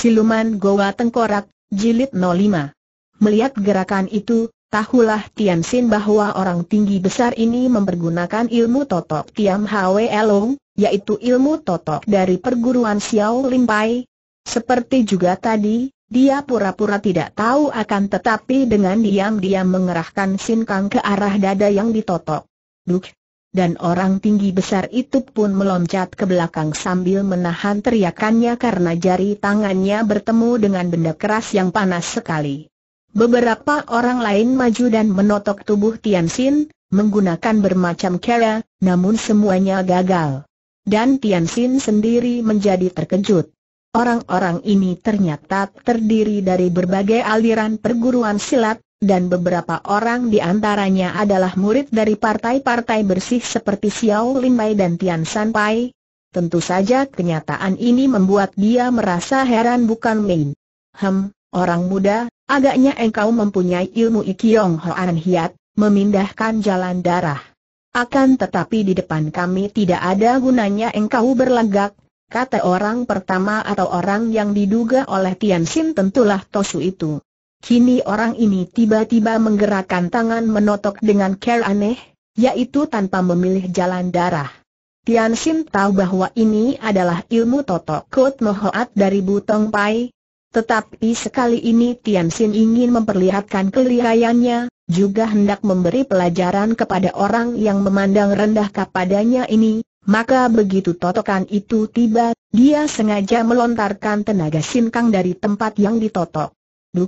Siluman Goa Tengkorak, Jilid 05. Melihat gerakan itu, tahulah Tian Xin bahwa orang tinggi besar ini mempergunakan ilmu totok Tiam Hwe Long, yaitu ilmu totok dari perguruan Xiao Lim Pai. Seperti juga tadi, dia pura-pura tidak tahu akan tetapi dengan diam-diam mengerahkan Sin Kang ke arah dada yang ditotok. Duk, dan orang tinggi besar itu pun meloncat ke belakang sambil menahan teriakannya karena jari tangannya bertemu dengan benda keras yang panas sekali. Beberapa orang lain maju dan menotok tubuh Tian Xin, menggunakan bermacam cara, namun semuanya gagal. Dan Tian Xin sendiri menjadi terkejut. Orang-orang ini ternyata terdiri dari berbagai aliran perguruan silat, dan beberapa orang di antaranya adalah murid dari partai-partai bersih seperti Xiao Lin Limai dan Tian San Pai. Tentu saja kenyataan ini membuat dia merasa heran bukan main. Hem, orang muda, agaknya engkau mempunyai ilmu Ikyong Hoan Hiat, memindahkan jalan darah. Akan tetapi di depan kami tidak ada gunanya engkau berlagak. kata orang pertama atau orang yang diduga oleh Tian Xin tentulah Tosu itu. Kini orang ini tiba-tiba menggerakkan tangan menotok dengan care aneh, yaitu tanpa memilih jalan darah. Tian Xin tahu bahwa ini adalah ilmu totok kot mohoat dari Butong Pai. Tetapi sekali ini Tian Xin ingin memperlihatkan kelihayannya, juga hendak memberi pelajaran kepada orang yang memandang rendah kepadanya ini, maka begitu totokan itu tiba, dia sengaja melontarkan tenaga sinkang dari tempat yang ditotok. Duh,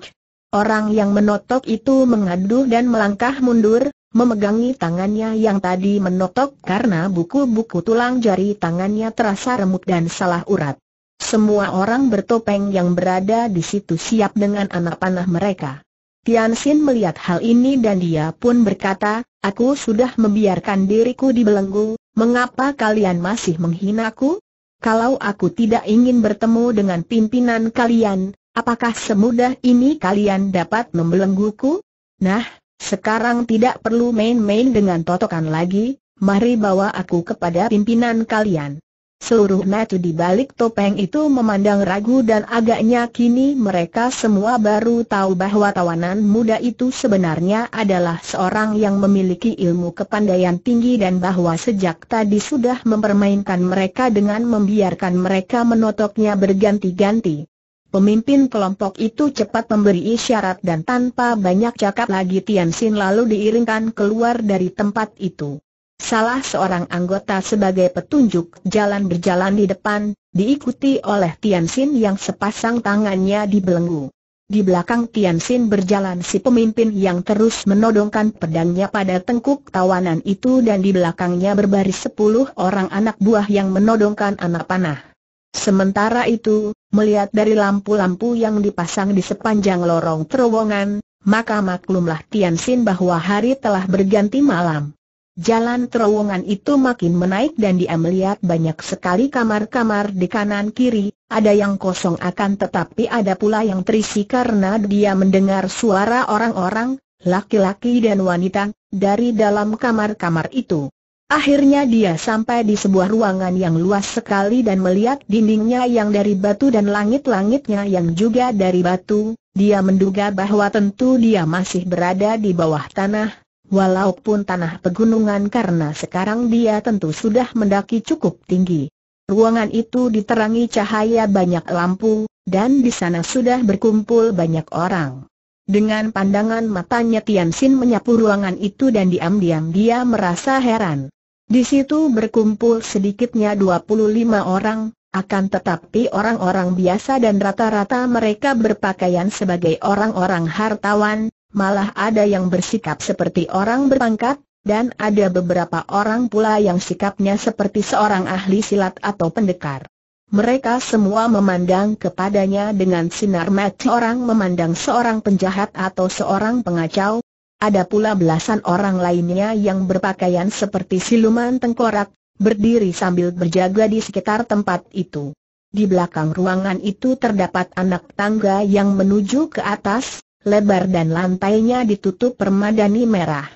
Orang yang menotok itu mengaduh dan melangkah mundur, memegangi tangannya yang tadi menotok karena buku-buku tulang jari tangannya terasa remuk dan salah urat. Semua orang bertopeng yang berada di situ siap dengan anak panah mereka. Tian Xin melihat hal ini dan dia pun berkata, aku sudah membiarkan diriku dibelenggu, mengapa kalian masih menghinaku? Kalau aku tidak ingin bertemu dengan pimpinan kalian, Apakah semudah ini kalian dapat membelengguku? Nah, sekarang tidak perlu main-main dengan totokan lagi, mari bawa aku kepada pimpinan kalian. Seluruh metu di balik topeng itu memandang ragu dan agaknya kini mereka semua baru tahu bahwa tawanan muda itu sebenarnya adalah seorang yang memiliki ilmu kepandaian tinggi dan bahwa sejak tadi sudah mempermainkan mereka dengan membiarkan mereka menotoknya berganti-ganti. Pemimpin kelompok itu cepat memberi isyarat dan tanpa banyak cakap lagi Tian Xin lalu diiringkan keluar dari tempat itu. Salah seorang anggota sebagai petunjuk jalan berjalan di depan, diikuti oleh Tian Xin yang sepasang tangannya dibelenggu. Di belakang Tian Xin berjalan si pemimpin yang terus menodongkan pedangnya pada tengkuk tawanan itu dan di belakangnya berbaris sepuluh orang anak buah yang menodongkan anak panah. Sementara itu, melihat dari lampu-lampu yang dipasang di sepanjang lorong terowongan, maka maklumlah Tian Xin bahwa hari telah berganti malam. Jalan terowongan itu makin menaik dan dia melihat banyak sekali kamar-kamar di kanan kiri, ada yang kosong akan tetapi ada pula yang terisi karena dia mendengar suara orang-orang, laki-laki dan wanita, dari dalam kamar-kamar itu. Akhirnya dia sampai di sebuah ruangan yang luas sekali dan melihat dindingnya yang dari batu dan langit-langitnya yang juga dari batu, dia menduga bahwa tentu dia masih berada di bawah tanah, walaupun tanah pegunungan karena sekarang dia tentu sudah mendaki cukup tinggi. Ruangan itu diterangi cahaya banyak lampu, dan di sana sudah berkumpul banyak orang. Dengan pandangan matanya Tian Xin menyapu ruangan itu dan diam-diam dia merasa heran. Di situ berkumpul sedikitnya 25 orang, akan tetapi orang-orang biasa dan rata-rata mereka berpakaian sebagai orang-orang hartawan, malah ada yang bersikap seperti orang berpangkat, dan ada beberapa orang pula yang sikapnya seperti seorang ahli silat atau pendekar. Mereka semua memandang kepadanya dengan sinar mata orang memandang seorang penjahat atau seorang pengacau, ada pula belasan orang lainnya yang berpakaian seperti siluman tengkorak, berdiri sambil berjaga di sekitar tempat itu. Di belakang ruangan itu terdapat anak tangga yang menuju ke atas, lebar dan lantainya ditutup permadani merah.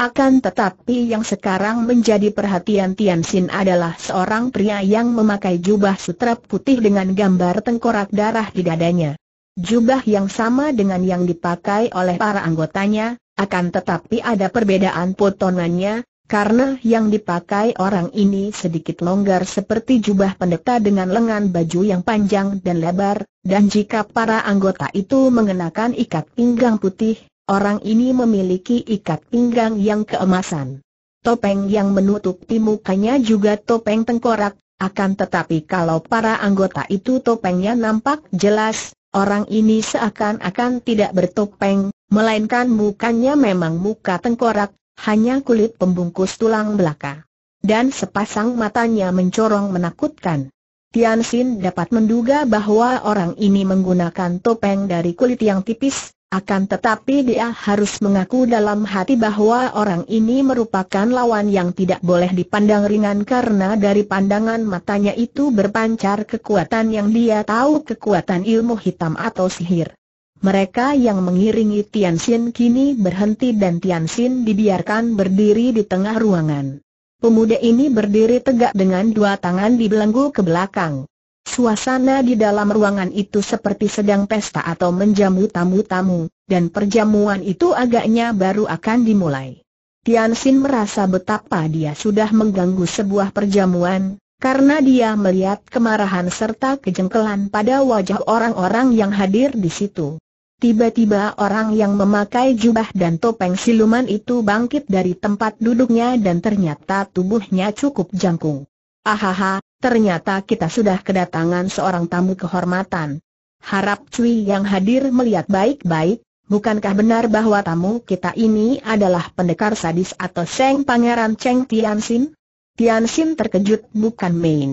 Akan tetapi yang sekarang menjadi perhatian Tian Xin adalah seorang pria yang memakai jubah sutra putih dengan gambar tengkorak darah di dadanya. Jubah yang sama dengan yang dipakai oleh para anggotanya, akan tetapi ada perbedaan potongannya, karena yang dipakai orang ini sedikit longgar seperti jubah pendeta dengan lengan baju yang panjang dan lebar, dan jika para anggota itu mengenakan ikat pinggang putih, orang ini memiliki ikat pinggang yang keemasan. Topeng yang menutupi mukanya juga topeng tengkorak, akan tetapi kalau para anggota itu topengnya nampak jelas, orang ini seakan-akan tidak bertopeng, melainkan mukanya memang muka tengkorak, hanya kulit pembungkus tulang belaka. Dan sepasang matanya mencorong menakutkan. Tian Xin dapat menduga bahwa orang ini menggunakan topeng dari kulit yang tipis, akan tetapi dia harus mengaku dalam hati bahwa orang ini merupakan lawan yang tidak boleh dipandang ringan karena dari pandangan matanya itu berpancar kekuatan yang dia tahu kekuatan ilmu hitam atau sihir. Mereka yang mengiringi Tian Xin kini berhenti dan Tian Xin dibiarkan berdiri di tengah ruangan. Pemuda ini berdiri tegak dengan dua tangan dibelenggu ke belakang. Suasana di dalam ruangan itu seperti sedang pesta atau menjamu tamu-tamu, dan perjamuan itu agaknya baru akan dimulai. Tian Xin merasa betapa dia sudah mengganggu sebuah perjamuan, karena dia melihat kemarahan serta kejengkelan pada wajah orang-orang yang hadir di situ. Tiba-tiba orang yang memakai jubah dan topeng siluman itu bangkit dari tempat duduknya dan ternyata tubuhnya cukup jangkung. Ahaha, ternyata kita sudah kedatangan seorang tamu kehormatan. Harap Cui yang hadir melihat baik-baik, bukankah benar bahwa tamu kita ini adalah pendekar sadis atau Seng Pangeran Cheng Tianxin? Tianxin terkejut bukan main.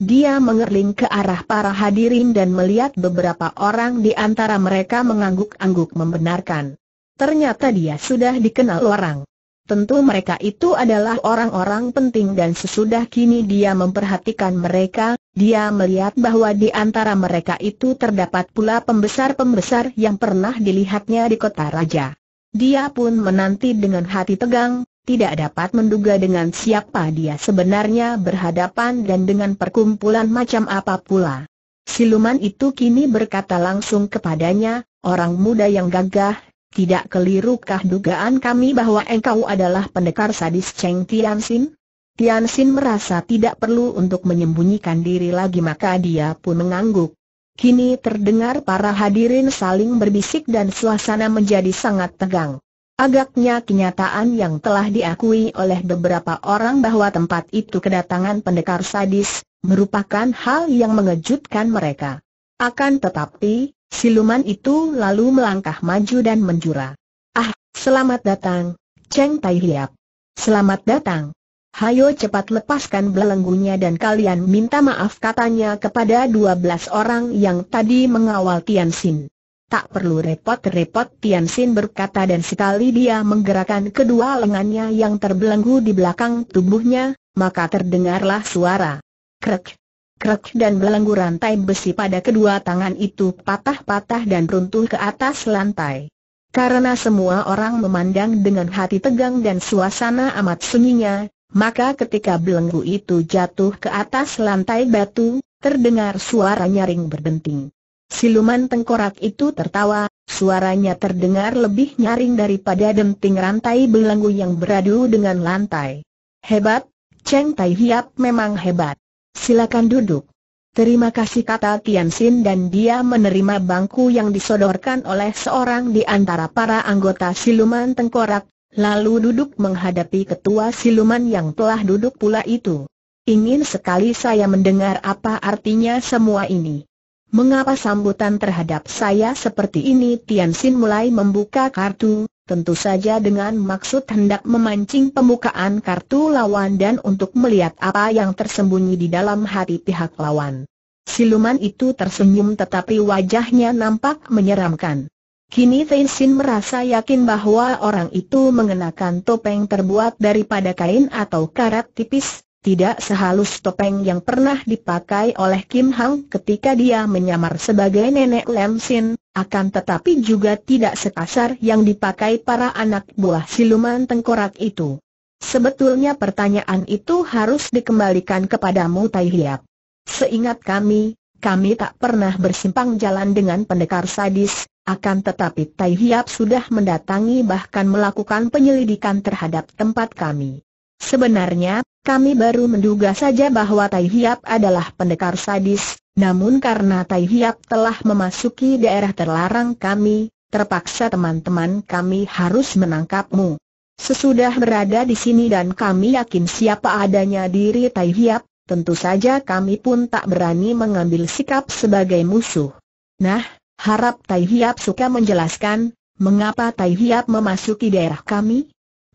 Dia mengerling ke arah para hadirin dan melihat beberapa orang di antara mereka mengangguk-angguk membenarkan. Ternyata dia sudah dikenal orang. Tentu mereka itu adalah orang-orang penting dan sesudah kini dia memperhatikan mereka, dia melihat bahwa di antara mereka itu terdapat pula pembesar-pembesar yang pernah dilihatnya di kota raja. Dia pun menanti dengan hati tegang, tidak dapat menduga dengan siapa dia sebenarnya berhadapan dan dengan perkumpulan macam apa pula. Siluman itu kini berkata langsung kepadanya, orang muda yang gagah, tidak kelirukah dugaan kami bahwa engkau adalah pendekar sadis Cheng Tianxin? Tianxin merasa tidak perlu untuk menyembunyikan diri lagi maka dia pun mengangguk. Kini terdengar para hadirin saling berbisik dan suasana menjadi sangat tegang. Agaknya kenyataan yang telah diakui oleh beberapa orang bahwa tempat itu kedatangan pendekar sadis, merupakan hal yang mengejutkan mereka. Akan tetapi, siluman itu lalu melangkah maju dan menjura. Ah, selamat datang, Cheng Tai Hiap. Selamat datang. Hayo cepat lepaskan belenggunya dan kalian minta maaf katanya kepada 12 orang yang tadi mengawal Tian Xin. Tak perlu repot-repot Tian Sin berkata dan sekali dia menggerakkan kedua lengannya yang terbelenggu di belakang tubuhnya, maka terdengarlah suara. Krek, krek dan belenggu rantai besi pada kedua tangan itu patah-patah dan runtuh ke atas lantai. Karena semua orang memandang dengan hati tegang dan suasana amat sunyinya, maka ketika belenggu itu jatuh ke atas lantai batu, terdengar suara nyaring berdenting. Siluman tengkorak itu tertawa, suaranya terdengar lebih nyaring daripada denting rantai belenggu yang beradu dengan lantai. Hebat, Cheng Tai Hiap memang hebat. Silakan duduk. Terima kasih kata Tian Xin dan dia menerima bangku yang disodorkan oleh seorang di antara para anggota siluman tengkorak, lalu duduk menghadapi ketua siluman yang telah duduk pula itu. Ingin sekali saya mendengar apa artinya semua ini. Mengapa sambutan terhadap saya seperti ini? Tian Xin mulai membuka kartu, tentu saja dengan maksud hendak memancing pembukaan kartu lawan dan untuk melihat apa yang tersembunyi di dalam hati pihak lawan. Siluman itu tersenyum tetapi wajahnya nampak menyeramkan. Kini Tian Xin merasa yakin bahwa orang itu mengenakan topeng terbuat daripada kain atau karat tipis, tidak sehalus topeng yang pernah dipakai oleh Kim Hang ketika dia menyamar sebagai nenek Lamsin, Sin, akan tetapi juga tidak sekasar yang dipakai para anak buah siluman tengkorak itu. Sebetulnya pertanyaan itu harus dikembalikan kepadamu Tai Hiap. Seingat kami, kami tak pernah bersimpang jalan dengan pendekar sadis, akan tetapi Tai Hiap sudah mendatangi bahkan melakukan penyelidikan terhadap tempat kami. Sebenarnya, kami baru menduga saja bahwa Tai Hiap adalah pendekar sadis, namun karena Tai Hiap telah memasuki daerah terlarang kami, terpaksa teman-teman kami harus menangkapmu. Sesudah berada di sini dan kami yakin siapa adanya diri Tai Hiap, tentu saja kami pun tak berani mengambil sikap sebagai musuh. Nah, harap Tai Hiap suka menjelaskan, mengapa Tai Hiap memasuki daerah kami?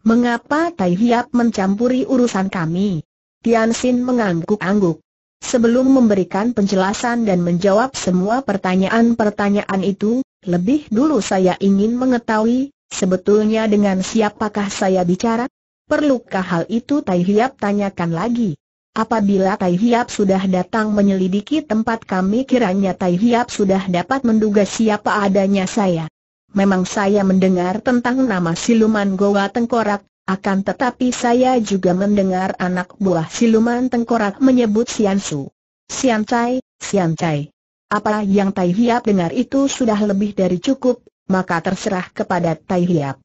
Mengapa Tai Hiap mencampuri urusan kami? Tian Xin mengangguk-angguk. Sebelum memberikan penjelasan dan menjawab semua pertanyaan-pertanyaan itu, lebih dulu saya ingin mengetahui, sebetulnya dengan siapakah saya bicara? Perlukah hal itu Tai Hiap tanyakan lagi. Apabila Tai Hiap sudah datang menyelidiki tempat kami kiranya Tai Hiap sudah dapat menduga siapa adanya saya memang saya mendengar tentang nama siluman Goa Tengkorak, akan tetapi saya juga mendengar anak buah siluman Tengkorak menyebut Siansu, Su. Sian Apa yang Tai Hiap dengar itu sudah lebih dari cukup, maka terserah kepada Tai Hiap.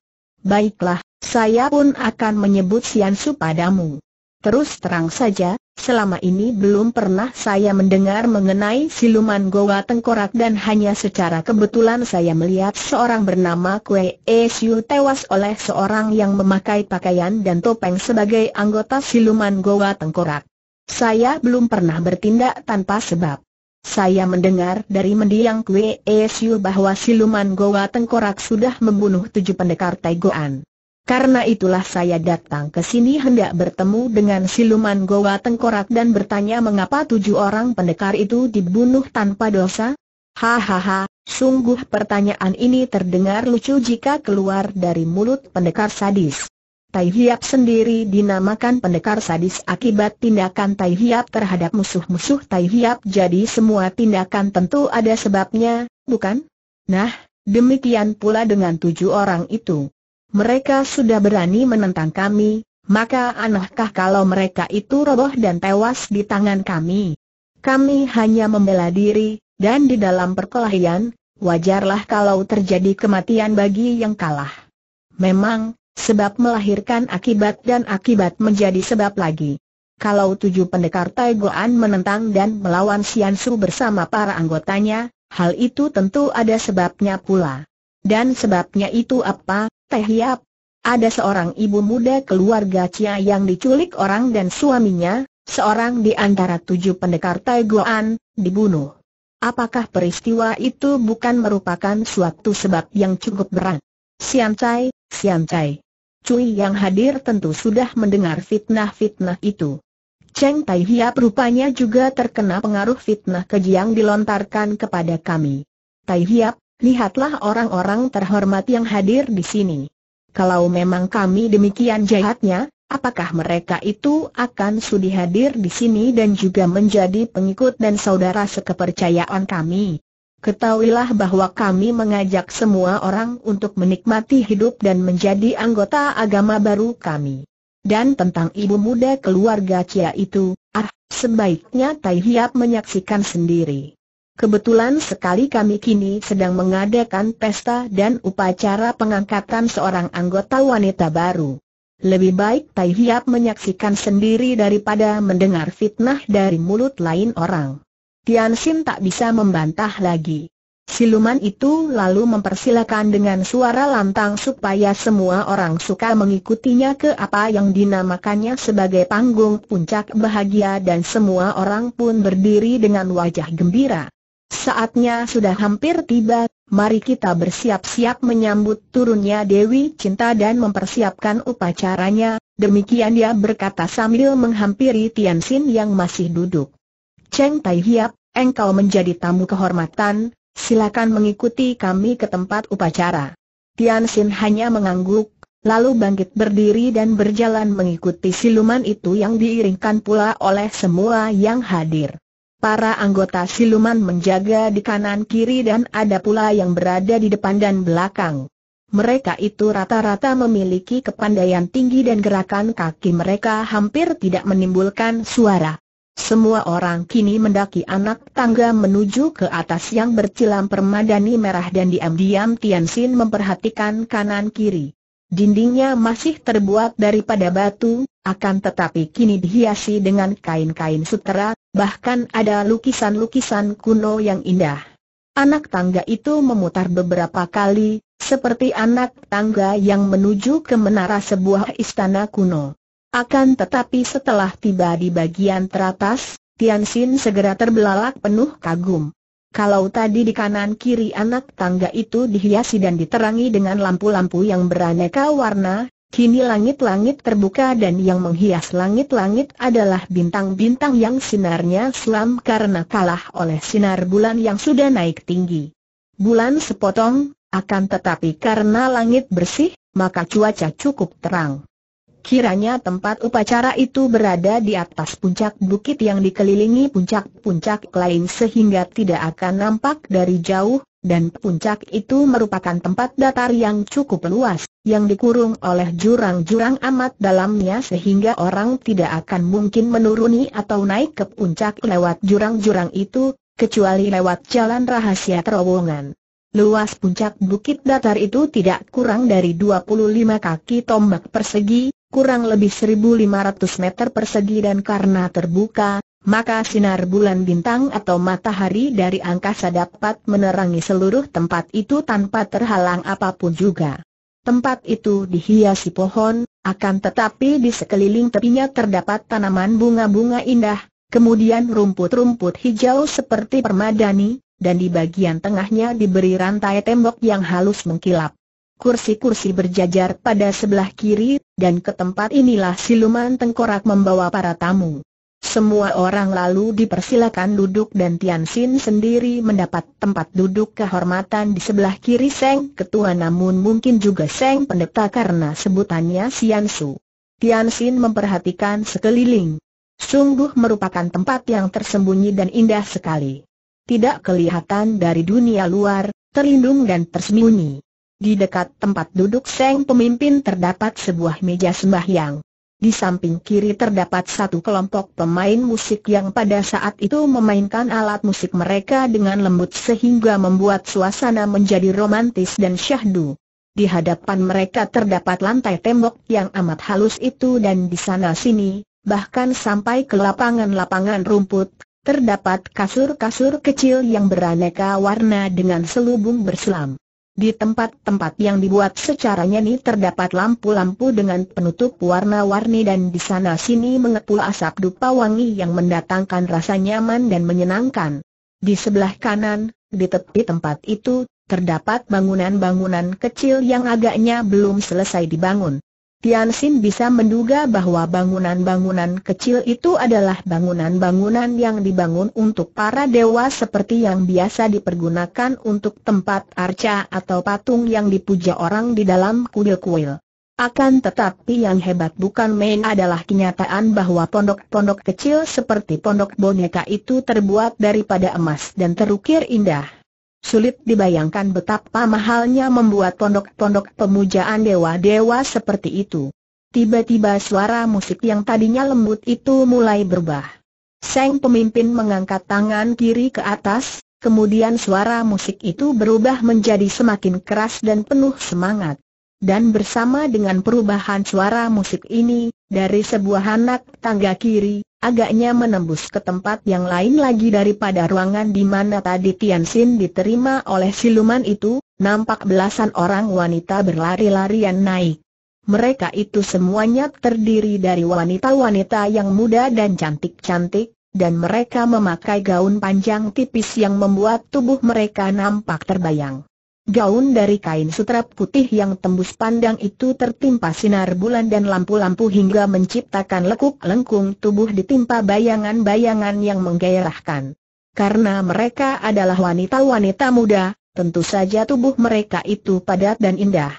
Baiklah, saya pun akan menyebut Siansu padamu. Terus terang saja, Selama ini belum pernah saya mendengar mengenai siluman Goa Tengkorak dan hanya secara kebetulan saya melihat seorang bernama Kue Esiu tewas oleh seorang yang memakai pakaian dan topeng sebagai anggota siluman Goa Tengkorak. Saya belum pernah bertindak tanpa sebab. Saya mendengar dari mendiang Kue Esiu bahwa siluman Goa Tengkorak sudah membunuh tujuh pendekar Taigoan. Karena itulah saya datang ke sini hendak bertemu dengan siluman Goa Tengkorak dan bertanya mengapa tujuh orang pendekar itu dibunuh tanpa dosa? Hahaha, sungguh pertanyaan ini terdengar lucu jika keluar dari mulut pendekar sadis. Tai Hiap sendiri dinamakan pendekar sadis akibat tindakan Tai Hiap terhadap musuh-musuh Tai Hiap jadi semua tindakan tentu ada sebabnya, bukan? Nah, demikian pula dengan tujuh orang itu. Mereka sudah berani menentang kami, maka anehkah kalau mereka itu roboh dan tewas di tangan kami? Kami hanya membela diri, dan di dalam perkelahian, wajarlah kalau terjadi kematian bagi yang kalah. Memang, sebab melahirkan akibat dan akibat menjadi sebab lagi. Kalau tujuh pendekar Taigoan menentang dan melawan Siansu bersama para anggotanya, hal itu tentu ada sebabnya pula. Dan sebabnya itu apa, Teh Hiap? Ada seorang ibu muda keluarga Cia yang diculik orang dan suaminya, seorang di antara tujuh pendekar Taiguan, dibunuh. Apakah peristiwa itu bukan merupakan suatu sebab yang cukup berat? Sian Cai, Sian Cai. Cui yang hadir tentu sudah mendengar fitnah-fitnah itu. Cheng Tai Hiap rupanya juga terkena pengaruh fitnah keji yang dilontarkan kepada kami. Tai Hiap, lihatlah orang-orang terhormat yang hadir di sini. Kalau memang kami demikian jahatnya, apakah mereka itu akan sudi hadir di sini dan juga menjadi pengikut dan saudara sekepercayaan kami? Ketahuilah bahwa kami mengajak semua orang untuk menikmati hidup dan menjadi anggota agama baru kami. Dan tentang ibu muda keluarga Cia itu, ah, sebaiknya Tai Hiap menyaksikan sendiri. Kebetulan sekali kami kini sedang mengadakan pesta dan upacara pengangkatan seorang anggota wanita baru. Lebih baik Tai Hiap menyaksikan sendiri daripada mendengar fitnah dari mulut lain orang. Tian Xin tak bisa membantah lagi. Siluman itu lalu mempersilakan dengan suara lantang supaya semua orang suka mengikutinya ke apa yang dinamakannya sebagai panggung puncak bahagia dan semua orang pun berdiri dengan wajah gembira. Saatnya sudah hampir tiba, mari kita bersiap-siap menyambut turunnya Dewi Cinta dan mempersiapkan upacaranya, demikian dia berkata sambil menghampiri Tian Xin yang masih duduk. Cheng Tai Hiap, engkau menjadi tamu kehormatan, silakan mengikuti kami ke tempat upacara. Tian Xin hanya mengangguk, lalu bangkit berdiri dan berjalan mengikuti siluman itu yang diiringkan pula oleh semua yang hadir. Para anggota siluman menjaga di kanan kiri dan ada pula yang berada di depan dan belakang. Mereka itu rata-rata memiliki kepandaian tinggi dan gerakan kaki mereka hampir tidak menimbulkan suara. Semua orang kini mendaki anak tangga menuju ke atas yang bercilam permadani merah dan diam-diam Tianxin memperhatikan kanan kiri. Dindingnya masih terbuat daripada batu, akan tetapi kini dihiasi dengan kain-kain sutera, bahkan ada lukisan-lukisan kuno yang indah. Anak tangga itu memutar beberapa kali, seperti anak tangga yang menuju ke menara sebuah istana kuno. Akan tetapi setelah tiba di bagian teratas, Tianxin segera terbelalak penuh kagum. Kalau tadi di kanan kiri anak tangga itu dihiasi dan diterangi dengan lampu-lampu yang beraneka warna, kini langit-langit terbuka dan yang menghias langit-langit adalah bintang-bintang yang sinarnya selam karena kalah oleh sinar bulan yang sudah naik tinggi. Bulan sepotong, akan tetapi karena langit bersih, maka cuaca cukup terang. Kiranya tempat upacara itu berada di atas puncak bukit yang dikelilingi puncak-puncak lain sehingga tidak akan nampak dari jauh, dan puncak itu merupakan tempat datar yang cukup luas, yang dikurung oleh jurang-jurang amat dalamnya sehingga orang tidak akan mungkin menuruni atau naik ke puncak lewat jurang-jurang itu, kecuali lewat jalan rahasia terowongan. Luas puncak bukit datar itu tidak kurang dari 25 kaki tombak persegi, kurang lebih 1500 meter persegi dan karena terbuka, maka sinar bulan bintang atau matahari dari angkasa dapat menerangi seluruh tempat itu tanpa terhalang apapun juga. Tempat itu dihiasi pohon, akan tetapi di sekeliling tepinya terdapat tanaman bunga-bunga indah, kemudian rumput-rumput hijau seperti permadani, dan di bagian tengahnya diberi rantai tembok yang halus mengkilap. Kursi-kursi berjajar pada sebelah kiri, dan ke tempat inilah siluman tengkorak membawa para tamu. Semua orang lalu dipersilakan duduk dan Tian Xin sendiri mendapat tempat duduk kehormatan di sebelah kiri Seng Ketua namun mungkin juga Seng Pendeta karena sebutannya Sian Su. Tian Xin memperhatikan sekeliling. Sungguh merupakan tempat yang tersembunyi dan indah sekali. Tidak kelihatan dari dunia luar, terlindung dan tersembunyi. Di dekat tempat duduk Seng pemimpin terdapat sebuah meja sembahyang. Di samping kiri terdapat satu kelompok pemain musik yang pada saat itu memainkan alat musik mereka dengan lembut sehingga membuat suasana menjadi romantis dan syahdu. Di hadapan mereka terdapat lantai tembok yang amat halus itu dan di sana sini, bahkan sampai ke lapangan-lapangan rumput, terdapat kasur-kasur kecil yang beraneka warna dengan selubung berselam. Di tempat-tempat yang dibuat secara nyeni terdapat lampu-lampu dengan penutup warna-warni dan di sana-sini mengepul asap dupa wangi yang mendatangkan rasa nyaman dan menyenangkan. Di sebelah kanan, di tepi tempat itu, terdapat bangunan-bangunan kecil yang agaknya belum selesai dibangun. Tian Xin bisa menduga bahwa bangunan-bangunan kecil itu adalah bangunan-bangunan yang dibangun untuk para dewa seperti yang biasa dipergunakan untuk tempat arca atau patung yang dipuja orang di dalam kuil-kuil. Akan tetapi yang hebat bukan main adalah kenyataan bahwa pondok-pondok kecil seperti pondok boneka itu terbuat daripada emas dan terukir indah. Sulit dibayangkan betapa mahalnya membuat pondok-pondok pemujaan dewa-dewa seperti itu. Tiba-tiba suara musik yang tadinya lembut itu mulai berubah. Seng pemimpin mengangkat tangan kiri ke atas, kemudian suara musik itu berubah menjadi semakin keras dan penuh semangat. Dan bersama dengan perubahan suara musik ini, dari sebuah anak tangga kiri, agaknya menembus ke tempat yang lain lagi daripada ruangan di mana tadi Tian Xin diterima oleh siluman itu, nampak belasan orang wanita berlari-larian naik. Mereka itu semuanya terdiri dari wanita-wanita yang muda dan cantik-cantik, dan mereka memakai gaun panjang tipis yang membuat tubuh mereka nampak terbayang. Gaun dari kain sutra putih yang tembus pandang itu tertimpa sinar bulan dan lampu-lampu hingga menciptakan lekuk lengkung tubuh ditimpa bayangan-bayangan yang menggairahkan. Karena mereka adalah wanita-wanita muda, tentu saja tubuh mereka itu padat dan indah.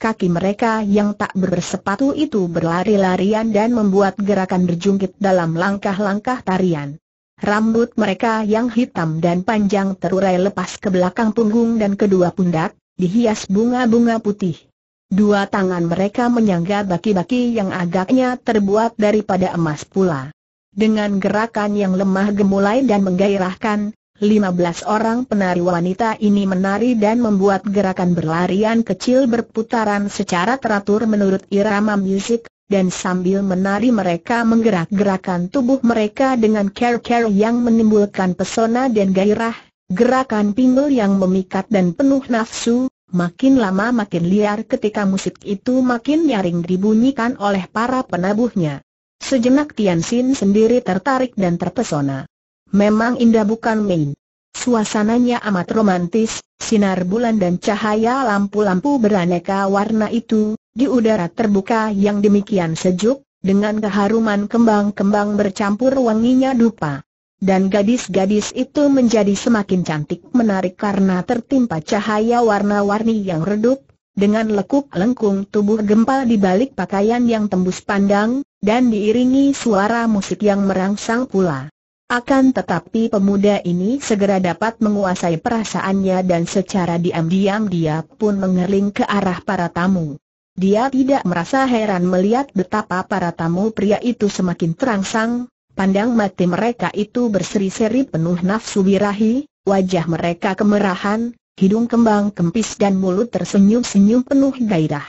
Kaki mereka yang tak bersepatu itu berlari-larian dan membuat gerakan berjungkit dalam langkah-langkah tarian. Rambut mereka yang hitam dan panjang terurai lepas ke belakang punggung dan kedua pundak, dihias bunga-bunga putih. Dua tangan mereka menyangga baki-baki yang agaknya terbuat daripada emas pula. Dengan gerakan yang lemah gemulai dan menggairahkan, 15 orang penari wanita ini menari dan membuat gerakan berlarian kecil berputaran secara teratur menurut irama musik, dan sambil menari mereka menggerak-gerakan tubuh mereka dengan care-care yang menimbulkan pesona dan gairah, gerakan pinggul yang memikat dan penuh nafsu, makin lama makin liar ketika musik itu makin nyaring dibunyikan oleh para penabuhnya. Sejenak Tian Xin sendiri tertarik dan terpesona. Memang indah bukan main. Suasananya amat romantis, sinar bulan dan cahaya lampu-lampu beraneka warna itu, di udara terbuka yang demikian sejuk, dengan keharuman kembang-kembang bercampur wanginya dupa. Dan gadis-gadis itu menjadi semakin cantik menarik karena tertimpa cahaya warna-warni yang redup, dengan lekuk lengkung tubuh gempal di balik pakaian yang tembus pandang, dan diiringi suara musik yang merangsang pula. Akan tetapi pemuda ini segera dapat menguasai perasaannya dan secara diam-diam dia pun mengerling ke arah para tamu. Dia tidak merasa heran melihat betapa para tamu pria itu semakin terangsang, pandang mati mereka itu berseri-seri penuh nafsu birahi, wajah mereka kemerahan, hidung kembang kempis dan mulut tersenyum-senyum penuh gairah.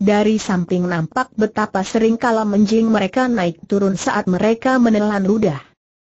Dari samping nampak betapa sering kala menjing mereka naik turun saat mereka menelan ludah.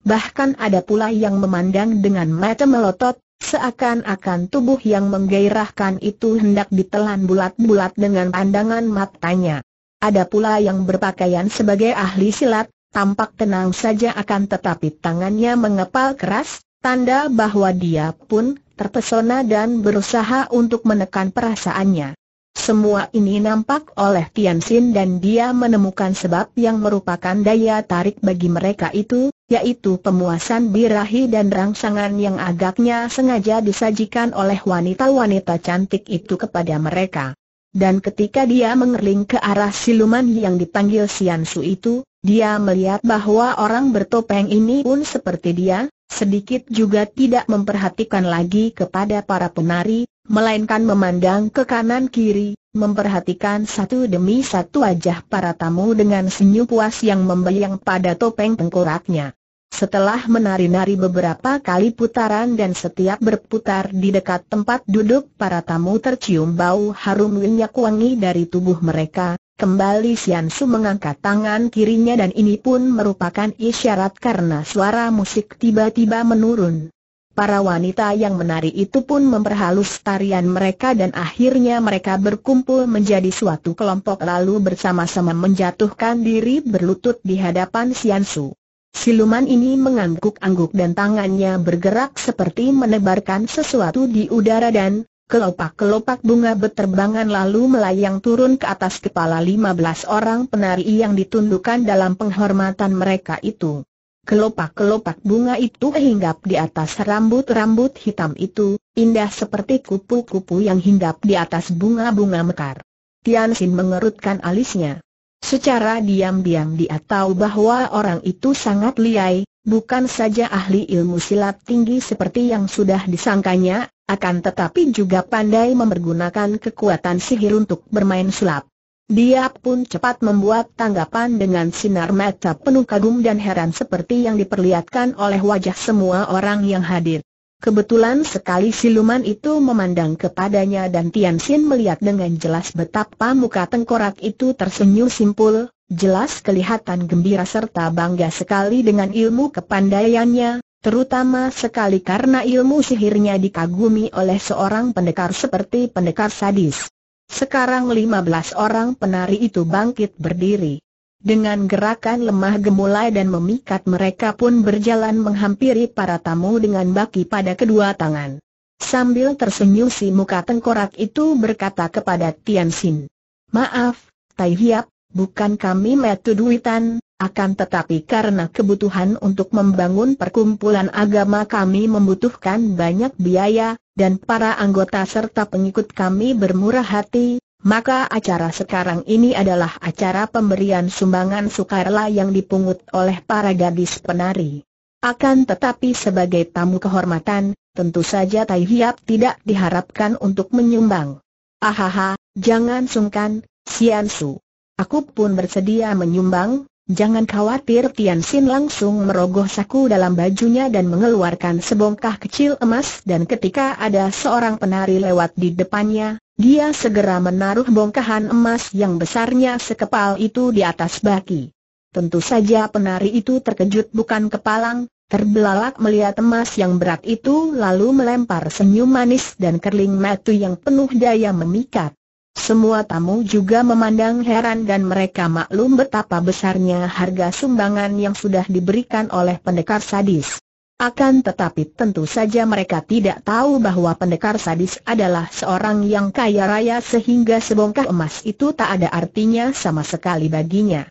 Bahkan ada pula yang memandang dengan mata melotot, Seakan-akan tubuh yang menggairahkan itu hendak ditelan bulat-bulat dengan pandangan matanya. Ada pula yang berpakaian sebagai ahli silat, tampak tenang saja akan tetapi tangannya mengepal keras, tanda bahwa dia pun terpesona dan berusaha untuk menekan perasaannya. Semua ini nampak oleh Tian Xin dan dia menemukan sebab yang merupakan daya tarik bagi mereka itu, yaitu pemuasan birahi dan rangsangan yang agaknya sengaja disajikan oleh wanita-wanita cantik itu kepada mereka. Dan ketika dia mengerling ke arah siluman yang dipanggil Siansu itu, dia melihat bahwa orang bertopeng ini pun seperti dia, sedikit juga tidak memperhatikan lagi kepada para penari, melainkan memandang ke kanan kiri, memperhatikan satu demi satu wajah para tamu dengan senyum puas yang membayang pada topeng tengkoraknya. Setelah menari-nari beberapa kali putaran dan setiap berputar di dekat tempat duduk para tamu tercium bau harum minyak wangi dari tubuh mereka, kembali Sian Su mengangkat tangan kirinya dan ini pun merupakan isyarat karena suara musik tiba-tiba menurun. Para wanita yang menari itu pun memperhalus tarian mereka dan akhirnya mereka berkumpul menjadi suatu kelompok lalu bersama-sama menjatuhkan diri berlutut di hadapan Sian Su. Siluman ini mengangguk-angguk dan tangannya bergerak seperti menebarkan sesuatu di udara dan kelopak-kelopak bunga berterbangan lalu melayang turun ke atas kepala lima belas orang penari yang ditundukkan dalam penghormatan mereka itu. Kelopak-kelopak bunga itu hinggap di atas rambut-rambut hitam itu, indah seperti kupu-kupu yang hinggap di atas bunga-bunga mekar. Tian Xin mengerutkan alisnya. Secara diam-diam dia tahu bahwa orang itu sangat liai, bukan saja ahli ilmu silat tinggi seperti yang sudah disangkanya, akan tetapi juga pandai mempergunakan kekuatan sihir untuk bermain sulap. Dia pun cepat membuat tanggapan dengan sinar mata penuh kagum dan heran seperti yang diperlihatkan oleh wajah semua orang yang hadir. Kebetulan sekali siluman itu memandang kepadanya dan Tian Xin melihat dengan jelas betapa muka tengkorak itu tersenyum simpul, jelas kelihatan gembira serta bangga sekali dengan ilmu kepandaiannya, terutama sekali karena ilmu sihirnya dikagumi oleh seorang pendekar seperti pendekar sadis. Sekarang 15 orang penari itu bangkit berdiri. Dengan gerakan lemah gemulai dan memikat mereka pun berjalan menghampiri para tamu dengan baki pada kedua tangan. Sambil tersenyum si muka tengkorak itu berkata kepada Tian Xin. Maaf, Tai Hiap, bukan kami metu duitan, akan tetapi karena kebutuhan untuk membangun perkumpulan agama kami membutuhkan banyak biaya, dan para anggota serta pengikut kami bermurah hati, maka acara sekarang ini adalah acara pemberian sumbangan sukarela yang dipungut oleh para gadis penari. Akan tetapi sebagai tamu kehormatan, tentu saja Tai Hiap tidak diharapkan untuk menyumbang. Ahaha, jangan sungkan, Sian Su. Aku pun bersedia menyumbang, jangan khawatir Tian Xin langsung merogoh saku dalam bajunya dan mengeluarkan sebongkah kecil emas dan ketika ada seorang penari lewat di depannya, dia segera menaruh bongkahan emas yang besarnya sekepal itu di atas baki. Tentu saja penari itu terkejut bukan kepalang, terbelalak melihat emas yang berat itu lalu melempar senyum manis dan kerling matu yang penuh daya memikat. Semua tamu juga memandang heran dan mereka maklum betapa besarnya harga sumbangan yang sudah diberikan oleh pendekar sadis. Akan tetapi tentu saja mereka tidak tahu bahwa pendekar sadis adalah seorang yang kaya raya sehingga sebongkah emas itu tak ada artinya sama sekali baginya.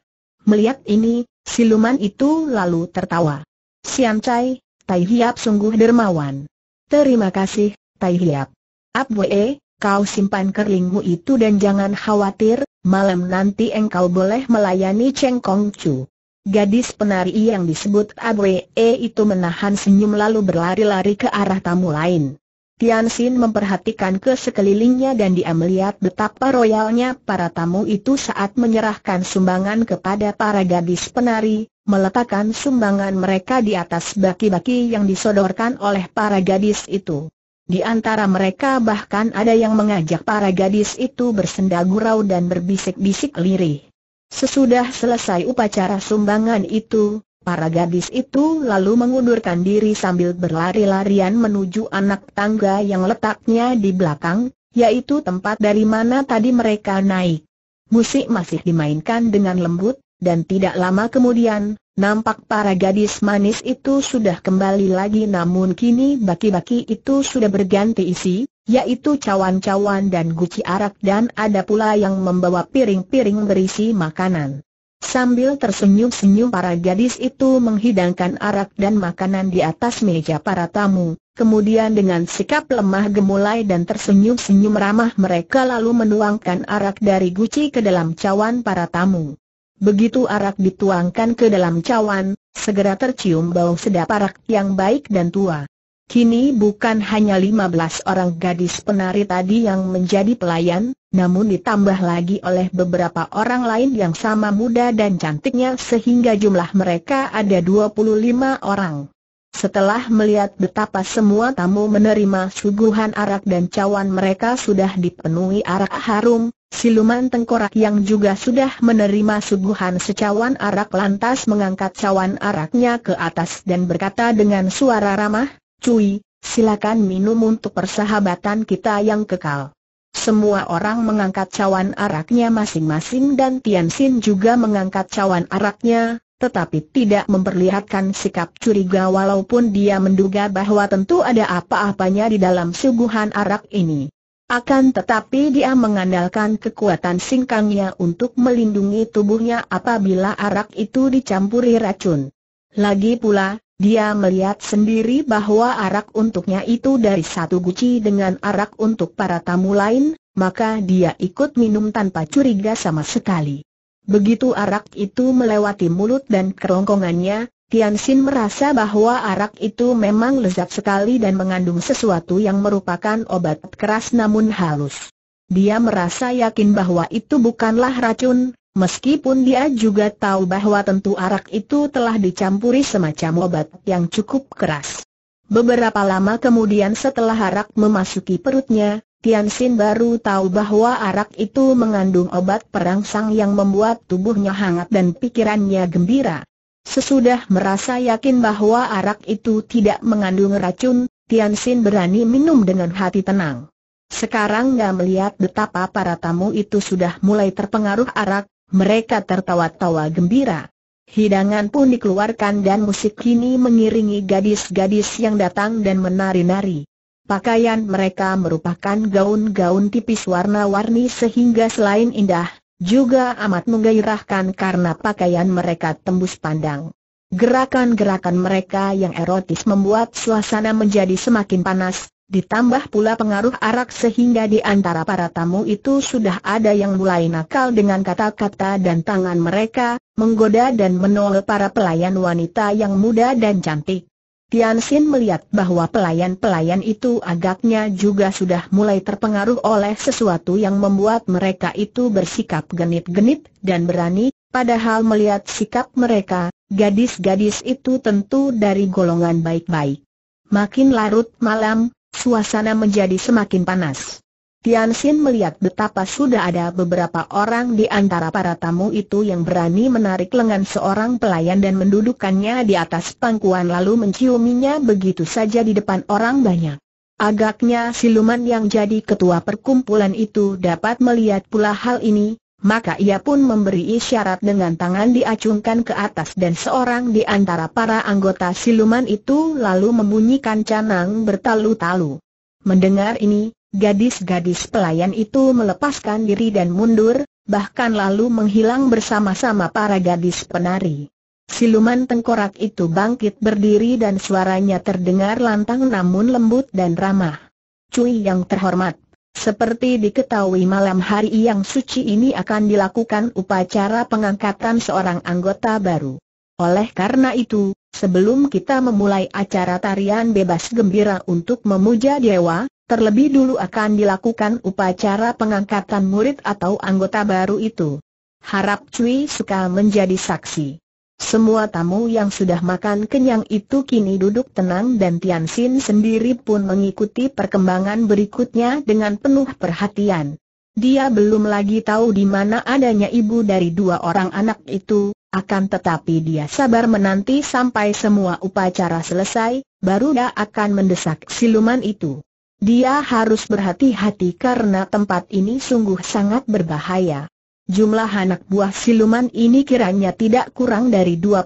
Melihat ini, siluman itu lalu tertawa. Siam Chai, Tai Hiap sungguh dermawan. Terima kasih, Tai Hiap. Abwe, kau simpan kerlingmu itu dan jangan khawatir, malam nanti engkau boleh melayani Cheng Kong Chu. Gadis penari yang disebut Abwe e itu menahan senyum lalu berlari-lari ke arah tamu lain. Tian Xin memperhatikan ke sekelilingnya dan dia melihat betapa royalnya para tamu itu saat menyerahkan sumbangan kepada para gadis penari, meletakkan sumbangan mereka di atas baki-baki yang disodorkan oleh para gadis itu. Di antara mereka bahkan ada yang mengajak para gadis itu bersenda gurau dan berbisik-bisik lirih. Sesudah selesai upacara sumbangan itu, para gadis itu lalu mengundurkan diri sambil berlari-larian menuju anak tangga yang letaknya di belakang, yaitu tempat dari mana tadi mereka naik. Musik masih dimainkan dengan lembut, dan tidak lama kemudian, nampak para gadis manis itu sudah kembali lagi namun kini baki-baki itu sudah berganti isi, yaitu cawan-cawan dan guci arak dan ada pula yang membawa piring-piring berisi makanan. Sambil tersenyum-senyum para gadis itu menghidangkan arak dan makanan di atas meja para tamu, kemudian dengan sikap lemah gemulai dan tersenyum-senyum ramah mereka lalu menuangkan arak dari guci ke dalam cawan para tamu. Begitu arak dituangkan ke dalam cawan, segera tercium bau sedap arak yang baik dan tua. Kini bukan hanya 15 orang gadis penari tadi yang menjadi pelayan, namun ditambah lagi oleh beberapa orang lain yang sama muda dan cantiknya sehingga jumlah mereka ada 25 orang. Setelah melihat betapa semua tamu menerima suguhan arak dan cawan mereka sudah dipenuhi arak harum, siluman tengkorak yang juga sudah menerima suguhan secawan arak lantas mengangkat cawan araknya ke atas dan berkata dengan suara ramah, Cui, silakan minum untuk persahabatan kita yang kekal. Semua orang mengangkat cawan araknya masing-masing dan Tian Xin juga mengangkat cawan araknya, tetapi tidak memperlihatkan sikap curiga walaupun dia menduga bahwa tentu ada apa-apanya di dalam suguhan arak ini. Akan tetapi dia mengandalkan kekuatan singkangnya untuk melindungi tubuhnya apabila arak itu dicampuri racun. Lagi pula, dia melihat sendiri bahwa arak untuknya itu dari satu guci dengan arak untuk para tamu lain, maka dia ikut minum tanpa curiga sama sekali. Begitu arak itu melewati mulut dan kerongkongannya, Tian Xin merasa bahwa arak itu memang lezat sekali dan mengandung sesuatu yang merupakan obat keras namun halus. Dia merasa yakin bahwa itu bukanlah racun, Meskipun dia juga tahu bahwa tentu arak itu telah dicampuri semacam obat yang cukup keras. Beberapa lama kemudian setelah arak memasuki perutnya, Tian Xin baru tahu bahwa arak itu mengandung obat perangsang yang membuat tubuhnya hangat dan pikirannya gembira. Sesudah merasa yakin bahwa arak itu tidak mengandung racun, Tian Xin berani minum dengan hati tenang. Sekarang dia melihat betapa para tamu itu sudah mulai terpengaruh arak, mereka tertawa-tawa gembira. Hidangan pun dikeluarkan dan musik kini mengiringi gadis-gadis yang datang dan menari-nari. Pakaian mereka merupakan gaun-gaun tipis warna-warni sehingga selain indah, juga amat menggairahkan karena pakaian mereka tembus pandang. Gerakan-gerakan mereka yang erotis membuat suasana menjadi semakin panas, Ditambah pula pengaruh arak sehingga di antara para tamu itu sudah ada yang mulai nakal dengan kata-kata dan tangan mereka, menggoda dan menol para pelayan wanita yang muda dan cantik. Tian Xin melihat bahwa pelayan-pelayan itu agaknya juga sudah mulai terpengaruh oleh sesuatu yang membuat mereka itu bersikap genit-genit dan berani, padahal melihat sikap mereka, gadis-gadis itu tentu dari golongan baik-baik. Makin larut malam, Suasana menjadi semakin panas. Tian Xin melihat betapa sudah ada beberapa orang di antara para tamu itu yang berani menarik lengan seorang pelayan dan mendudukannya di atas pangkuan lalu menciuminya begitu saja di depan orang banyak. Agaknya siluman yang jadi ketua perkumpulan itu dapat melihat pula hal ini, maka ia pun memberi isyarat dengan tangan diacungkan ke atas dan seorang di antara para anggota siluman itu lalu membunyikan canang bertalu-talu. Mendengar ini, gadis-gadis pelayan itu melepaskan diri dan mundur, bahkan lalu menghilang bersama-sama para gadis penari. Siluman tengkorak itu bangkit berdiri dan suaranya terdengar lantang namun lembut dan ramah. Cui yang terhormat, seperti diketahui malam hari yang suci ini akan dilakukan upacara pengangkatan seorang anggota baru. Oleh karena itu, sebelum kita memulai acara tarian bebas gembira untuk memuja dewa, terlebih dulu akan dilakukan upacara pengangkatan murid atau anggota baru itu. Harap Cui suka menjadi saksi. Semua tamu yang sudah makan kenyang itu kini duduk tenang dan Tian Xin sendiri pun mengikuti perkembangan berikutnya dengan penuh perhatian. Dia belum lagi tahu di mana adanya ibu dari dua orang anak itu, akan tetapi dia sabar menanti sampai semua upacara selesai, baru dia akan mendesak siluman itu. Dia harus berhati-hati karena tempat ini sungguh sangat berbahaya. Jumlah anak buah siluman ini kiranya tidak kurang dari 25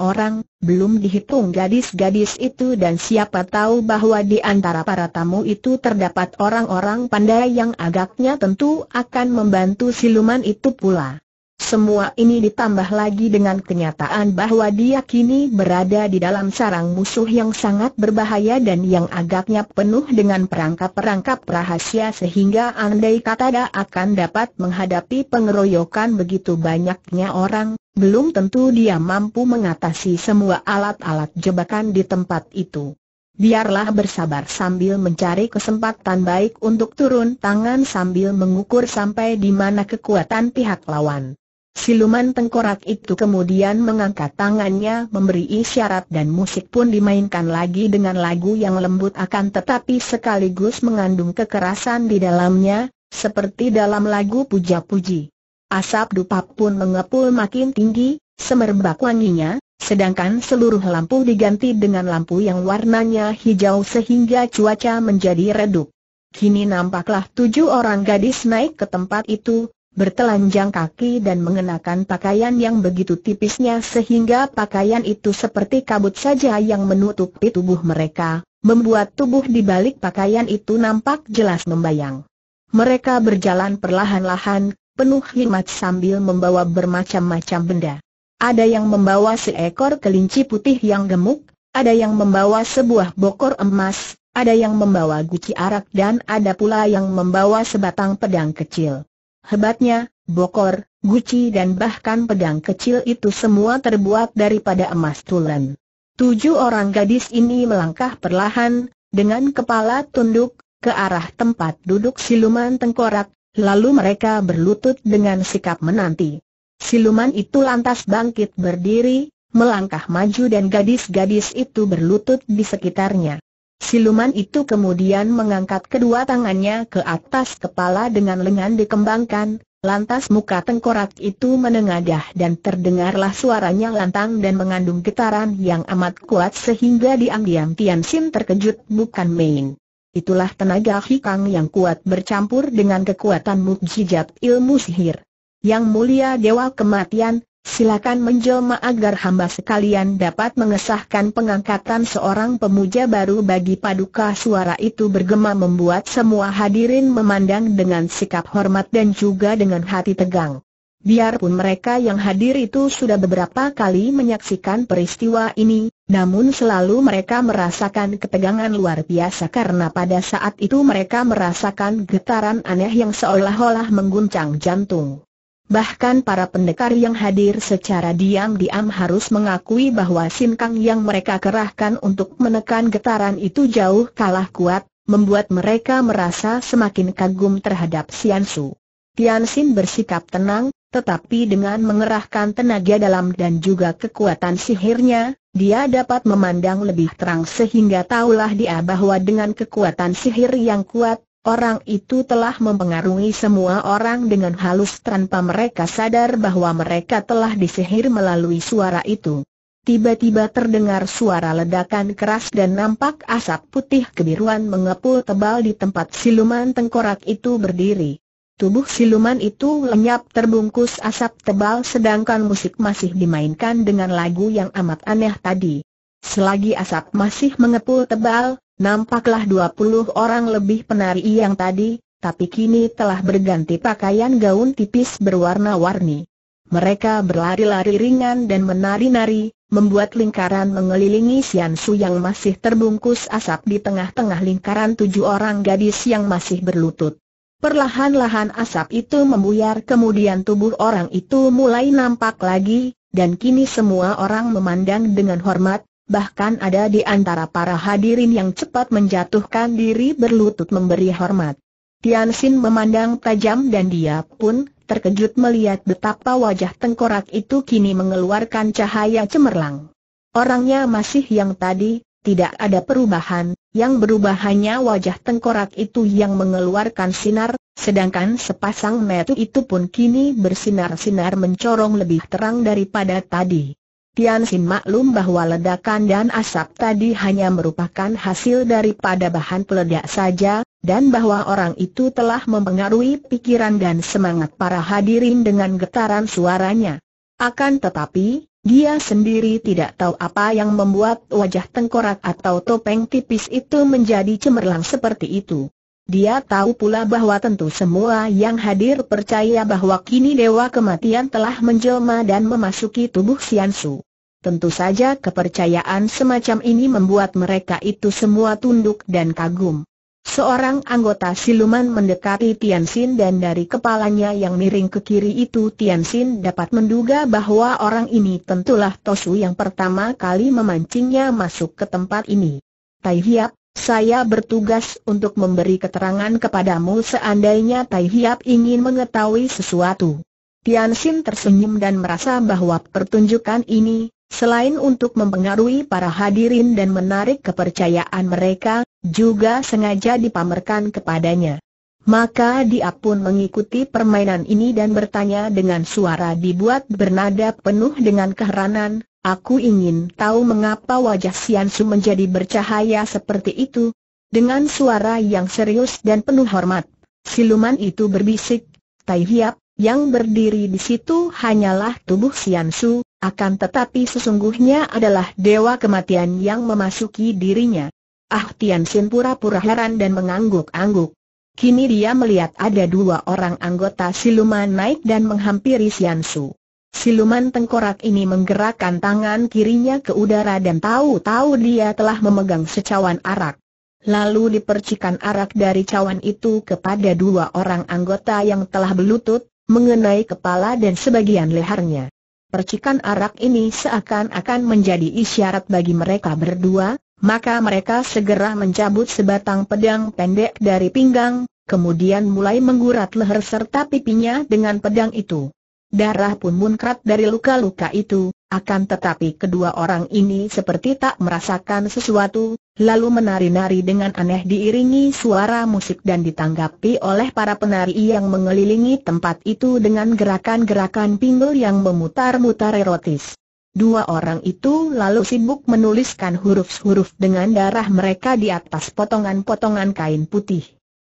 orang, belum dihitung gadis-gadis itu dan siapa tahu bahwa di antara para tamu itu terdapat orang-orang pandai yang agaknya tentu akan membantu siluman itu pula. Semua ini ditambah lagi dengan kenyataan bahwa dia kini berada di dalam sarang musuh yang sangat berbahaya dan yang agaknya penuh dengan perangkap-perangkap rahasia sehingga andai kata dia akan dapat menghadapi pengeroyokan begitu banyaknya orang, belum tentu dia mampu mengatasi semua alat-alat jebakan di tempat itu. Biarlah bersabar sambil mencari kesempatan baik untuk turun tangan sambil mengukur sampai di mana kekuatan pihak lawan. Siluman tengkorak itu kemudian mengangkat tangannya memberi isyarat dan musik pun dimainkan lagi dengan lagu yang lembut akan tetapi sekaligus mengandung kekerasan di dalamnya, seperti dalam lagu puja-puji. Asap dupa pun mengepul makin tinggi, semerbak wanginya, sedangkan seluruh lampu diganti dengan lampu yang warnanya hijau sehingga cuaca menjadi redup. Kini nampaklah tujuh orang gadis naik ke tempat itu, bertelanjang kaki dan mengenakan pakaian yang begitu tipisnya sehingga pakaian itu seperti kabut saja yang menutupi tubuh mereka, membuat tubuh di balik pakaian itu nampak jelas membayang. Mereka berjalan perlahan-lahan, penuh hikmat sambil membawa bermacam-macam benda. Ada yang membawa seekor kelinci putih yang gemuk, ada yang membawa sebuah bokor emas, ada yang membawa guci arak dan ada pula yang membawa sebatang pedang kecil. Hebatnya, bokor, guci dan bahkan pedang kecil itu semua terbuat daripada emas tulen. Tujuh orang gadis ini melangkah perlahan, dengan kepala tunduk, ke arah tempat duduk siluman tengkorak, lalu mereka berlutut dengan sikap menanti. Siluman itu lantas bangkit berdiri, melangkah maju dan gadis-gadis itu berlutut di sekitarnya. Siluman itu kemudian mengangkat kedua tangannya ke atas kepala dengan lengan dikembangkan, lantas muka tengkorak itu menengadah dan terdengarlah suaranya lantang dan mengandung getaran yang amat kuat sehingga diam-diam Tian Sim terkejut bukan main. Itulah tenaga hikang yang kuat bercampur dengan kekuatan mukjizat ilmu sihir. Yang mulia Dewa Kematian, silakan menjelma agar hamba sekalian dapat mengesahkan pengangkatan seorang pemuja baru bagi paduka suara itu bergema membuat semua hadirin memandang dengan sikap hormat dan juga dengan hati tegang. Biarpun mereka yang hadir itu sudah beberapa kali menyaksikan peristiwa ini, namun selalu mereka merasakan ketegangan luar biasa karena pada saat itu mereka merasakan getaran aneh yang seolah-olah mengguncang jantung. Bahkan para pendekar yang hadir secara diam-diam harus mengakui bahwa sinkang yang mereka kerahkan untuk menekan getaran itu jauh kalah kuat, membuat mereka merasa semakin kagum terhadap Siansu. Tianxin bersikap tenang, tetapi dengan mengerahkan tenaga dalam dan juga kekuatan sihirnya, dia dapat memandang lebih terang sehingga tahulah dia bahwa dengan kekuatan sihir yang kuat, Orang itu telah mempengaruhi semua orang dengan halus tanpa mereka sadar bahwa mereka telah disihir melalui suara itu. Tiba-tiba terdengar suara ledakan keras dan nampak asap putih kebiruan mengepul tebal di tempat siluman tengkorak itu berdiri. Tubuh siluman itu lenyap terbungkus asap tebal sedangkan musik masih dimainkan dengan lagu yang amat aneh tadi. Selagi asap masih mengepul tebal, Nampaklah 20 orang lebih penari yang tadi, tapi kini telah berganti pakaian gaun tipis berwarna-warni. Mereka berlari-lari ringan dan menari-nari, membuat lingkaran mengelilingi Sian Su yang masih terbungkus asap di tengah-tengah lingkaran tujuh orang gadis yang masih berlutut. Perlahan-lahan asap itu membuyar kemudian tubuh orang itu mulai nampak lagi, dan kini semua orang memandang dengan hormat, bahkan ada di antara para hadirin yang cepat menjatuhkan diri berlutut memberi hormat. Tian Xin memandang tajam dan dia pun terkejut melihat betapa wajah tengkorak itu kini mengeluarkan cahaya cemerlang. Orangnya masih yang tadi, tidak ada perubahan, yang berubah hanya wajah tengkorak itu yang mengeluarkan sinar, sedangkan sepasang metu itu pun kini bersinar-sinar mencorong lebih terang daripada tadi. Tian Xin maklum bahwa ledakan dan asap tadi hanya merupakan hasil daripada bahan peledak saja, dan bahwa orang itu telah mempengaruhi pikiran dan semangat para hadirin dengan getaran suaranya. Akan tetapi, dia sendiri tidak tahu apa yang membuat wajah tengkorak atau topeng tipis itu menjadi cemerlang seperti itu. Dia tahu pula bahwa tentu semua yang hadir percaya bahwa kini Dewa Kematian telah menjelma dan memasuki tubuh Siansu. Tentu saja kepercayaan semacam ini membuat mereka itu semua tunduk dan kagum. Seorang anggota siluman mendekati Tianxin dan dari kepalanya yang miring ke kiri itu Tianxin dapat menduga bahwa orang ini tentulah Tosu yang pertama kali memancingnya masuk ke tempat ini. Tai Hiap, saya bertugas untuk memberi keterangan kepadamu seandainya Tai Hiap ingin mengetahui sesuatu. Tian Xin tersenyum dan merasa bahwa pertunjukan ini, selain untuk mempengaruhi para hadirin dan menarik kepercayaan mereka, juga sengaja dipamerkan kepadanya. Maka dia pun mengikuti permainan ini dan bertanya dengan suara dibuat bernada penuh dengan keheranan, aku ingin tahu mengapa wajah Siansu menjadi bercahaya seperti itu. Dengan suara yang serius dan penuh hormat, siluman itu berbisik, Tai Hiap, yang berdiri di situ hanyalah tubuh Siansu, akan tetapi sesungguhnya adalah dewa kematian yang memasuki dirinya. Ah Tian Sin pura-pura heran dan mengangguk-angguk. Kini dia melihat ada dua orang anggota siluman naik dan menghampiri Siansu. Siluman tengkorak ini menggerakkan tangan kirinya ke udara dan tahu-tahu dia telah memegang secawan arak. Lalu dipercikan arak dari cawan itu kepada dua orang anggota yang telah berlutut, mengenai kepala dan sebagian lehernya. Percikan arak ini seakan-akan menjadi isyarat bagi mereka berdua, maka mereka segera mencabut sebatang pedang pendek dari pinggang, kemudian mulai menggurat leher serta pipinya dengan pedang itu. Darah pun muncrat dari luka-luka itu, akan tetapi kedua orang ini seperti tak merasakan sesuatu, lalu menari-nari dengan aneh diiringi suara musik dan ditanggapi oleh para penari yang mengelilingi tempat itu dengan gerakan-gerakan pinggul yang memutar-mutar erotis. Dua orang itu lalu sibuk menuliskan huruf-huruf dengan darah mereka di atas potongan-potongan kain putih.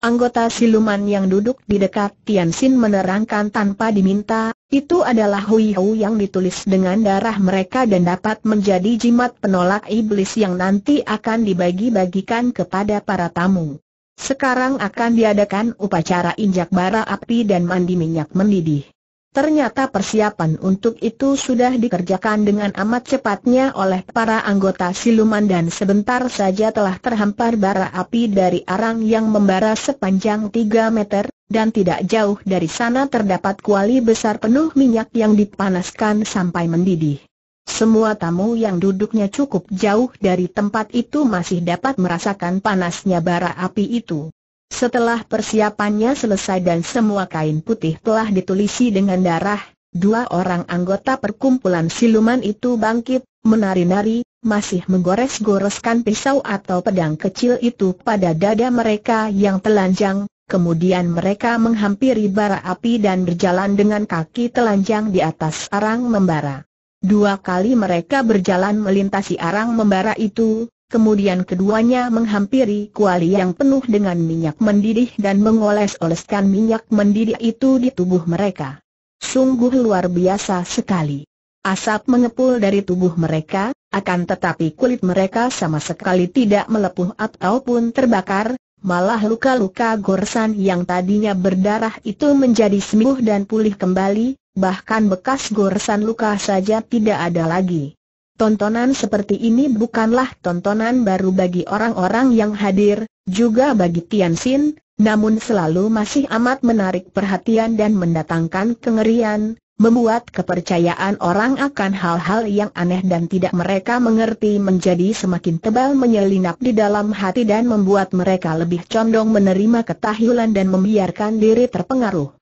Anggota siluman yang duduk di dekat Tianxin menerangkan tanpa diminta, itu adalah Hui Hou yang ditulis dengan darah mereka dan dapat menjadi jimat penolak iblis yang nanti akan dibagi-bagikan kepada para tamu. Sekarang akan diadakan upacara injak bara api dan mandi minyak mendidih. Ternyata persiapan untuk itu sudah dikerjakan dengan amat cepatnya oleh para anggota siluman dan sebentar saja telah terhampar bara api dari arang yang membara sepanjang 3 meter, dan tidak jauh dari sana terdapat kuali besar penuh minyak yang dipanaskan sampai mendidih. Semua tamu yang duduknya cukup jauh dari tempat itu masih dapat merasakan panasnya bara api itu. Setelah persiapannya selesai dan semua kain putih telah ditulisi dengan darah, dua orang anggota perkumpulan siluman itu bangkit, menari-nari, masih menggores-goreskan pisau atau pedang kecil itu pada dada mereka yang telanjang, kemudian mereka menghampiri bara api dan berjalan dengan kaki telanjang di atas arang membara. Dua kali mereka berjalan melintasi arang membara itu, Kemudian keduanya menghampiri kuali yang penuh dengan minyak mendidih dan mengoles-oleskan minyak mendidih itu di tubuh mereka. Sungguh luar biasa sekali. Asap mengepul dari tubuh mereka, akan tetapi kulit mereka sama sekali tidak melepuh ataupun terbakar, malah luka-luka goresan yang tadinya berdarah itu menjadi sembuh dan pulih kembali, bahkan bekas goresan luka saja tidak ada lagi. Tontonan seperti ini bukanlah tontonan baru bagi orang-orang yang hadir, juga bagi Tian Xin. namun selalu masih amat menarik perhatian dan mendatangkan kengerian, membuat kepercayaan orang akan hal-hal yang aneh dan tidak mereka mengerti menjadi semakin tebal menyelinap di dalam hati dan membuat mereka lebih condong menerima ketahilan dan membiarkan diri terpengaruh.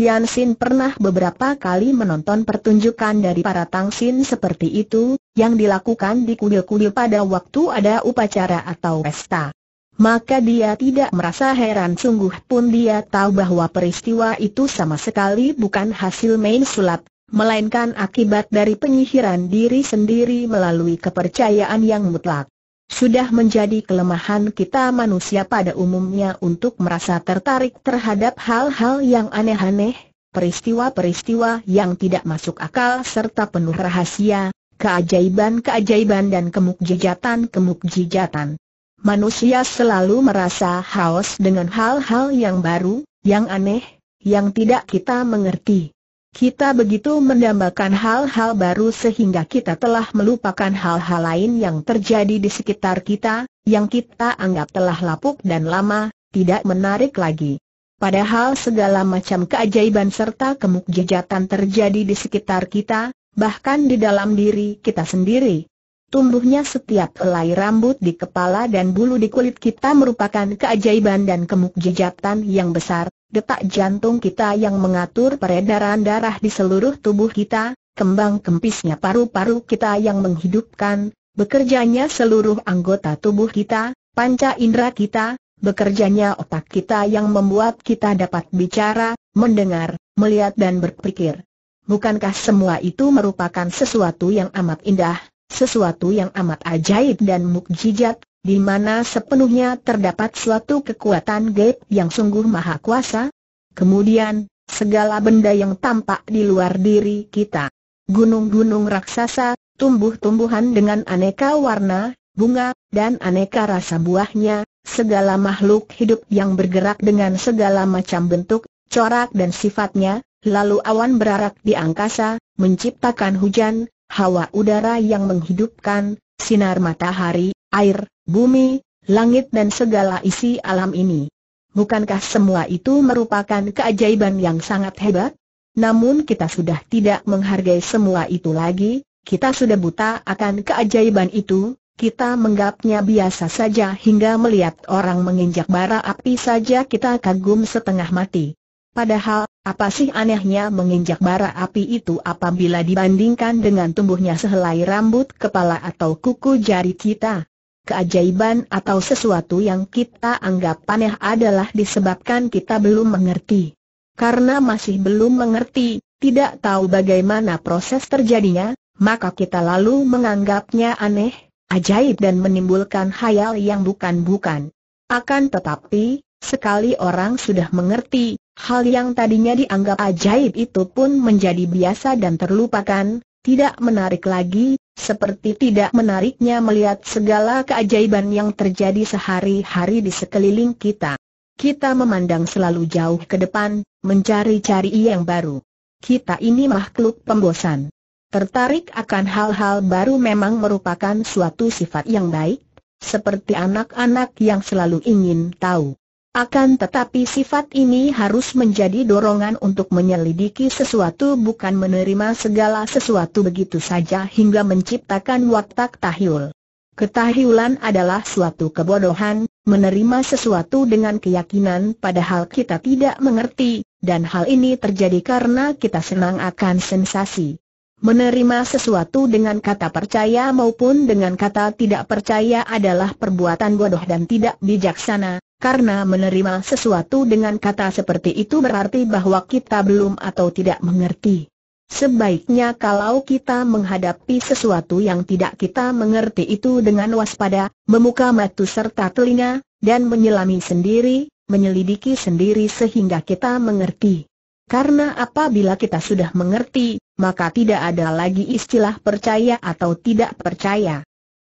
Tian Xin pernah beberapa kali menonton pertunjukan dari para Tangsin seperti itu, yang dilakukan di kuil-kuil pada waktu ada upacara atau pesta. Maka dia tidak merasa heran sungguh pun dia tahu bahwa peristiwa itu sama sekali bukan hasil main sulap, melainkan akibat dari penyihiran diri sendiri melalui kepercayaan yang mutlak. Sudah menjadi kelemahan kita manusia pada umumnya untuk merasa tertarik terhadap hal-hal yang aneh-aneh, peristiwa-peristiwa yang tidak masuk akal serta penuh rahasia, keajaiban-keajaiban dan kemukjijatan, kemukjijatan. Manusia selalu merasa haus dengan hal-hal yang baru, yang aneh, yang tidak kita mengerti. Kita begitu mendambakan hal-hal baru sehingga kita telah melupakan hal-hal lain yang terjadi di sekitar kita, yang kita anggap telah lapuk dan lama, tidak menarik lagi. Padahal segala macam keajaiban serta kemukjijatan terjadi di sekitar kita, bahkan di dalam diri kita sendiri. Tumbuhnya setiap helai rambut di kepala dan bulu di kulit kita merupakan keajaiban dan kemukjizatan yang besar, detak jantung kita yang mengatur peredaran darah di seluruh tubuh kita, kembang kempisnya paru-paru kita yang menghidupkan, bekerjanya seluruh anggota tubuh kita, panca indera kita, bekerjanya otak kita yang membuat kita dapat bicara, mendengar, melihat dan berpikir bukankah semua itu merupakan sesuatu yang amat indah, sesuatu yang amat ajaib dan mukjizat, di mana sepenuhnya terdapat suatu kekuatan gaib yang sungguh maha kuasa? Kemudian, segala benda yang tampak di luar diri kita. Gunung-gunung raksasa, tumbuh-tumbuhan dengan aneka warna, bunga, dan aneka rasa buahnya, segala makhluk hidup yang bergerak dengan segala macam bentuk, corak dan sifatnya, Lalu awan berarak di angkasa, menciptakan hujan, hawa udara yang menghidupkan, sinar matahari, air, bumi, langit dan segala isi alam ini. Bukankah semua itu merupakan keajaiban yang sangat hebat? Namun kita sudah tidak menghargai semua itu lagi, kita sudah buta akan keajaiban itu, kita menggapnya biasa saja hingga melihat orang menginjak bara api saja kita kagum setengah mati. Padahal, apa sih anehnya menginjak bara api itu apabila dibandingkan dengan tumbuhnya sehelai rambut kepala atau kuku jari kita? Keajaiban atau sesuatu yang kita anggap aneh adalah disebabkan kita belum mengerti. Karena masih belum mengerti, tidak tahu bagaimana proses terjadinya, maka kita lalu menganggapnya aneh, ajaib dan menimbulkan hayal yang bukan-bukan. Akan tetapi, sekali orang sudah mengerti, Hal yang tadinya dianggap ajaib itu pun menjadi biasa dan terlupakan, tidak menarik lagi, seperti tidak menariknya melihat segala keajaiban yang terjadi sehari-hari di sekeliling kita. Kita memandang selalu jauh ke depan, mencari-cari yang baru. Kita ini makhluk pembosan. Tertarik akan hal-hal baru memang merupakan suatu sifat yang baik, seperti anak-anak yang selalu ingin tahu. Akan tetapi sifat ini harus menjadi dorongan untuk menyelidiki sesuatu bukan menerima segala sesuatu begitu saja hingga menciptakan watak tahil. Ketahilan adalah suatu kebodohan, menerima sesuatu dengan keyakinan padahal kita tidak mengerti, dan hal ini terjadi karena kita senang akan sensasi. Menerima sesuatu dengan kata percaya maupun dengan kata tidak percaya adalah perbuatan bodoh dan tidak bijaksana, karena menerima sesuatu dengan kata seperti itu berarti bahwa kita belum atau tidak mengerti. Sebaiknya kalau kita menghadapi sesuatu yang tidak kita mengerti itu dengan waspada, memuka mata serta telinga, dan menyelami sendiri, menyelidiki sendiri sehingga kita mengerti. Karena apabila kita sudah mengerti, maka tidak ada lagi istilah percaya atau tidak percaya.